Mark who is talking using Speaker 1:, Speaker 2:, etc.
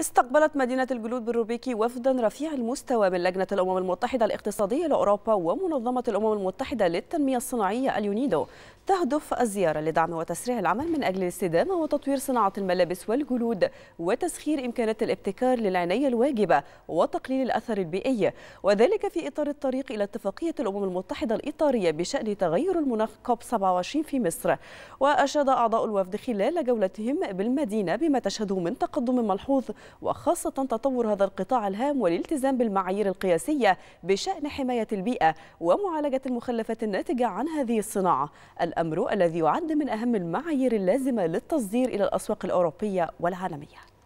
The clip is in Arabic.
Speaker 1: استقبلت مدينة الجلود بالروبيكي وفدا رفيع المستوى من لجنة الأمم المتحدة الاقتصادية لأوروبا ومنظمة الأمم المتحدة للتنمية الصناعية اليونيدو تهدف الزيارة لدعم وتسريع العمل من أجل الاستدامة وتطوير صناعة الملابس والجلود وتسخير إمكانات الابتكار للعناية الواجبة وتقليل الأثر البيئي وذلك في إطار الطريق إلى اتفاقية الأمم المتحدة الإطارية بشأن تغير المناخ كوب 27 في مصر وأشاد أعضاء الوفد خلال جولتهم بالمدينة بما تشهده من تقدم ملحوظ وخاصة تطور هذا القطاع الهام والالتزام بالمعايير القياسية بشأن حماية البيئة ومعالجة المخلفات الناتجة عن هذه الصناعة الأمر الذي يعد من أهم المعايير اللازمة للتصدير إلى الأسواق الأوروبية والعالمية